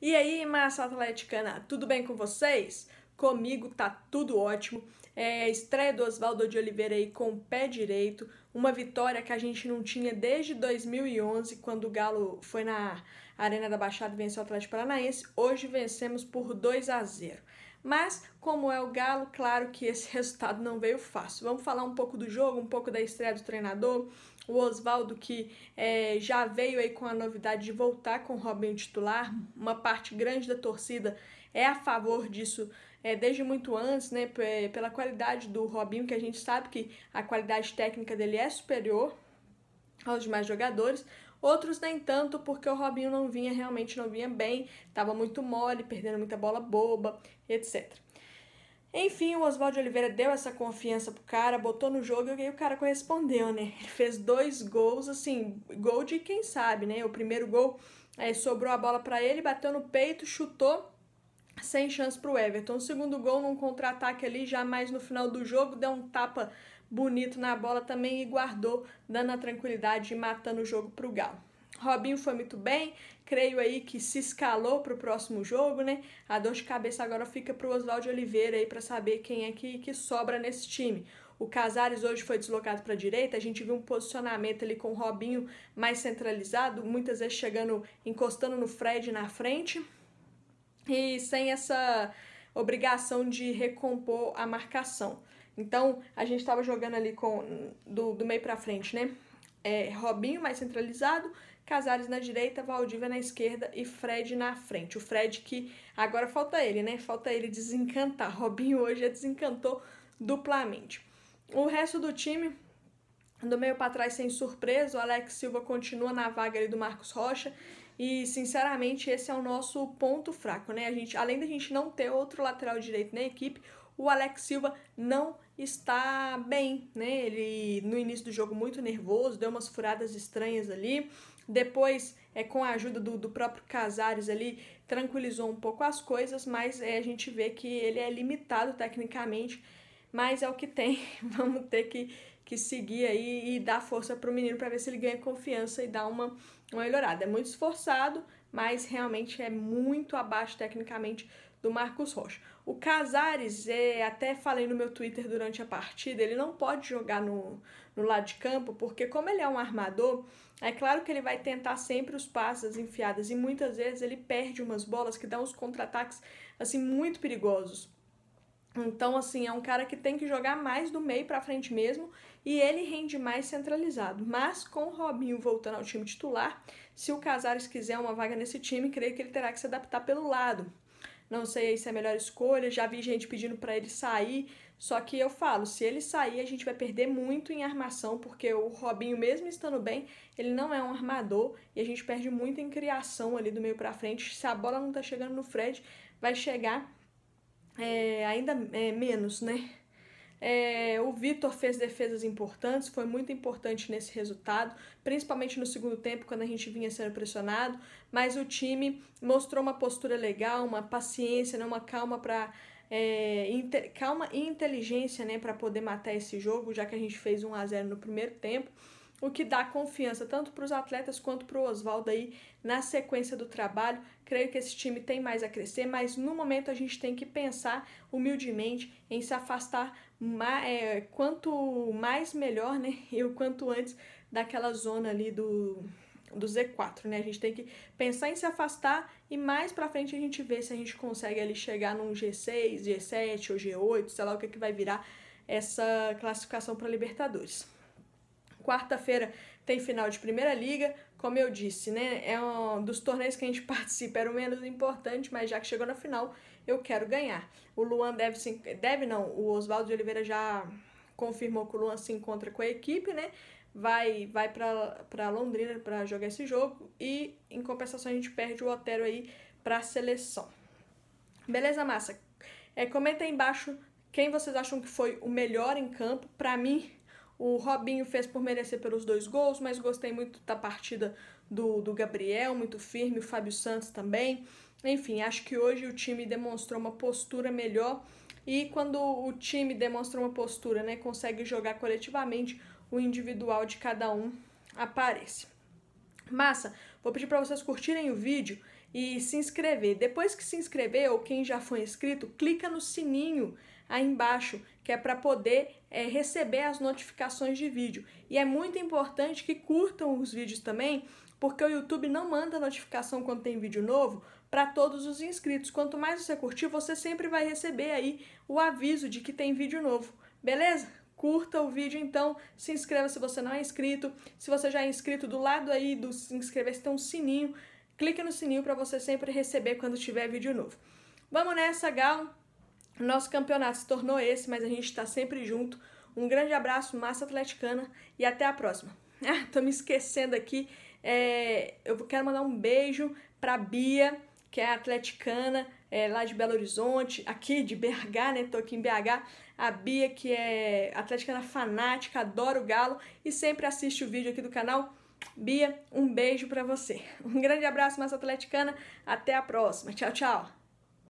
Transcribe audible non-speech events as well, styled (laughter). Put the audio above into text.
E aí, massa atleticana, tudo bem com vocês? Comigo tá tudo ótimo. É, estreia do Oswaldo de Oliveira aí com o pé direito, uma vitória que a gente não tinha desde 2011, quando o Galo foi na Arena da Baixada e venceu o Atlético Paranaense. Hoje vencemos por 2 a 0. Mas, como é o Galo, claro que esse (laughs) resultado não veio fácil. Vamos falar um pouco do jogo, um pouco da estreia do treinador. O Oswaldo, que é, já veio aí com a novidade de voltar com o Robin titular. Uma parte grande da torcida é a favor disso é, desde muito antes, né? É, pela qualidade do Robinho, que a gente sabe que a qualidade técnica dele é superior aos demais jogadores. Outros nem tanto, porque o Robinho não vinha, realmente não vinha bem, estava muito mole, perdendo muita bola boba, etc. Enfim, o Oswaldo Oliveira deu essa confiança pro cara, botou no jogo e o cara correspondeu, né? Ele fez dois gols, assim, gol de quem sabe, né? O primeiro gol aí eh, sobrou a bola para ele, bateu no peito, chutou, sem chance pro Everton. O segundo gol num contra-ataque ali, já mais no final do jogo, deu um tapa bonito na bola também e guardou, dando a tranquilidade e matando o jogo para o Galo. Robinho foi muito bem, creio aí que se escalou para o próximo jogo, né? A dor de cabeça agora fica para o Oswaldo Oliveira aí para saber quem é que, que sobra nesse time. O Casares hoje foi deslocado para a direita, a gente viu um posicionamento ali com o Robinho mais centralizado, muitas vezes chegando, encostando no Fred na frente e sem essa obrigação de recompor a marcação. Então, a gente estava jogando ali com do, do meio para frente, né? É, Robinho mais centralizado, Casares na direita, Valdívia na esquerda e Fred na frente. O Fred que agora falta ele, né? Falta ele desencantar. (laughs) Robinho hoje já desencantou duplamente. O resto do time, do meio para trás sem surpresa, o Alex Silva continua na vaga ali do Marcos Rocha. E, sinceramente, esse é o nosso ponto fraco, né? A gente, além da gente não ter outro lateral direito na equipe, o Alex Silva não está bem, né? Ele no início do jogo muito nervoso, deu umas furadas estranhas ali. Depois, é com a ajuda do, do próprio Casares ali, tranquilizou um pouco as coisas, mas é, a gente vê que ele é limitado tecnicamente, mas é o que tem. (laughs) Vamos ter que, que seguir aí e dar força para o menino para ver se ele ganha confiança e dá uma, uma melhorada. É muito esforçado, mas realmente é muito abaixo tecnicamente do Marcos Rocha. O Casares, é, até falei no meu Twitter durante a partida, ele não pode jogar no, no lado de campo, porque como ele é um armador, é claro que ele vai tentar sempre os passes enfiadas e muitas vezes ele perde umas bolas que dão uns contra-ataques assim muito perigosos. Então, assim, é um cara que tem que jogar mais do meio para frente mesmo e ele rende mais centralizado. Mas com o Robinho voltando ao time titular, se o Casares quiser uma vaga nesse time, creio que ele terá que se adaptar pelo lado não sei se é a melhor escolha, já vi gente pedindo para ele sair. Só que eu falo, se ele sair, a gente vai perder muito em armação, porque o Robinho, mesmo estando bem, ele não é um armador e a gente perde muito em criação ali do meio para frente. Se a bola não tá chegando no Fred, vai chegar é, ainda é, menos, né? É, o Vitor fez defesas importantes, foi muito importante nesse resultado, principalmente no segundo tempo, quando a gente vinha sendo pressionado. Mas o time mostrou uma postura legal, uma paciência, né, uma calma para. É, calma e inteligência né, para poder matar esse jogo, já que a gente fez 1 a 0 no primeiro tempo, o que dá confiança tanto para os atletas quanto para o Oswaldo aí na sequência do trabalho. Creio que esse time tem mais a crescer, mas no momento a gente tem que pensar humildemente em se afastar é, quanto mais melhor, né? (laughs) E o quanto antes daquela zona ali do, do Z4, né? A gente tem que pensar em se afastar e mais pra frente a gente vê se a gente consegue ali chegar num G6, G7 ou G8, sei lá o que, é que vai virar essa classificação para Libertadores. Quarta-feira tem final de Primeira Liga. Como eu disse, né? É um dos torneios que a gente (laughs) participa, era o menos importante, mas já que chegou na final, eu quero ganhar. O Luan deve se. Deve não, o Oswaldo de Oliveira já confirmou que o Luan se encontra com a equipe, né? Vai, vai para Londrina para jogar esse jogo e, em compensação, a gente perde o Otero aí para a seleção. Beleza, massa? É, comenta aí embaixo quem vocês acham que foi o melhor em campo. Para mim, o Robinho fez por merecer pelos dois gols, mas gostei muito da partida do, do Gabriel, muito firme, o Fábio Santos também. Enfim, acho que hoje o time demonstrou uma postura melhor e quando o time demonstra uma postura, né, consegue jogar coletivamente, o individual de cada um aparece. Massa, vou pedir para vocês curtirem o vídeo e se inscrever. Depois que se inscrever ou quem já foi inscrito, clica no sininho aí embaixo que é para poder é, receber as notificações de vídeo. E é muito importante que curtam os vídeos também, porque o YouTube não manda notificação quando tem vídeo novo para todos os inscritos. Quanto mais você curtir, você sempre vai receber aí o aviso de que tem vídeo novo. Beleza? Curta o vídeo então, se inscreva se você não é inscrito. Se você já é inscrito, do lado aí do se inscrever tem um sininho. Clique no sininho para você sempre receber quando tiver vídeo novo. Vamos nessa, Gal! Nosso campeonato se tornou esse, mas a gente está sempre junto. Um grande abraço, massa atleticana, e até a próxima. (laughs) Ah, tô me esquecendo aqui. É, eu quero mandar um beijo pra Bia, que é atleticana, é, lá de Belo Horizonte, aqui de BH, né? Tô aqui em BH. A Bia, que é atleticana fanática, adora o galo e sempre assiste o vídeo aqui do canal. Bia, um beijo para você. (laughs) Um grande abraço, massa atleticana. Até a próxima. Tchau, tchau.